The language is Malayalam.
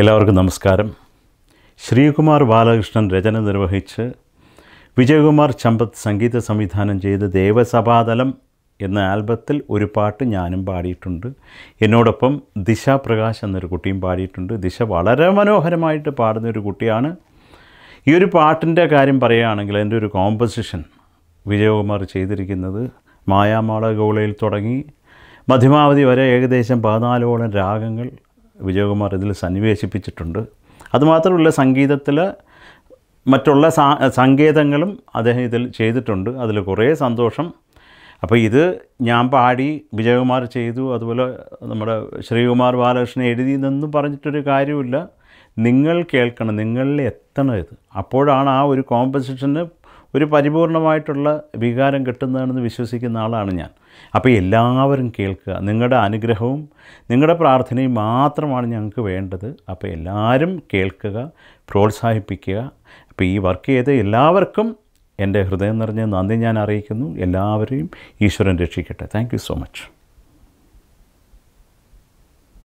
എല്ലാവർക്കും നമസ്കാരം ശ്രീകുമാർ ബാലകൃഷ്ണൻ രചന നിർവഹിച്ച് വിജയകുമാർ ചമ്പത്ത് സംഗീത സംവിധാനം ചെയ്ത് ദേവസഭാതലം എന്ന ആൽബത്തിൽ ഒരു പാട്ട് ഞാനും പാടിയിട്ടുണ്ട് എന്നോടൊപ്പം ദിശ പ്രകാശ് എന്നൊരു കുട്ടിയും പാടിയിട്ടുണ്ട് ദിശ വളരെ മനോഹരമായിട്ട് പാടുന്ന ഒരു കുട്ടിയാണ് ഈ ഒരു പാട്ടിൻ്റെ കാര്യം പറയുകയാണെങ്കിൽ എൻ്റെ ഒരു കോമ്പസിഷൻ വിജയകുമാർ ചെയ്തിരിക്കുന്നത് മായാമാള ഗൗളയിൽ തുടങ്ങി മധ്യമാവധി വരെ ഏകദേശം പതിനാലോളം രാഗങ്ങൾ വിജയകുമാർ ഇതിൽ സന്നിവേശിപ്പിച്ചിട്ടുണ്ട് അതുമാത്രമല്ല സംഗീതത്തിൽ മറ്റുള്ള സങ്കേതങ്ങളും അദ്ദേഹം ഇതിൽ ചെയ്തിട്ടുണ്ട് അതിൽ കുറേ സന്തോഷം അപ്പോൾ ഇത് ഞാൻ പാടി വിജയകുമാർ ചെയ്തു അതുപോലെ നമ്മുടെ ശ്രീകുമാർ ബാലകൃഷ്ണൻ എഴുതി എന്നൊന്നും പറഞ്ഞിട്ടൊരു കാര്യമില്ല നിങ്ങൾ കേൾക്കണം നിങ്ങളിൽ എത്തണം ഇത് അപ്പോഴാണ് ആ ഒരു കോമ്പസിഷന് ഒരു പരിപൂർണമായിട്ടുള്ള വികാരം കിട്ടുന്നതാണെന്ന് വിശ്വസിക്കുന്ന ആളാണ് ഞാൻ അപ്പോൾ എല്ലാവരും കേൾക്കുക നിങ്ങളുടെ അനുഗ്രഹവും നിങ്ങളുടെ പ്രാർത്ഥനയും മാത്രമാണ് ഞങ്ങൾക്ക് വേണ്ടത് അപ്പോൾ എല്ലാവരും കേൾക്കുക പ്രോത്സാഹിപ്പിക്കുക അപ്പോൾ ഈ വർക്ക് ചെയ്ത എല്ലാവർക്കും എൻ്റെ ഹൃദയം നിറഞ്ഞ നന്ദി ഞാൻ അറിയിക്കുന്നു എല്ലാവരെയും ഈശ്വരൻ രക്ഷിക്കട്ടെ താങ്ക് സോ മച്ച്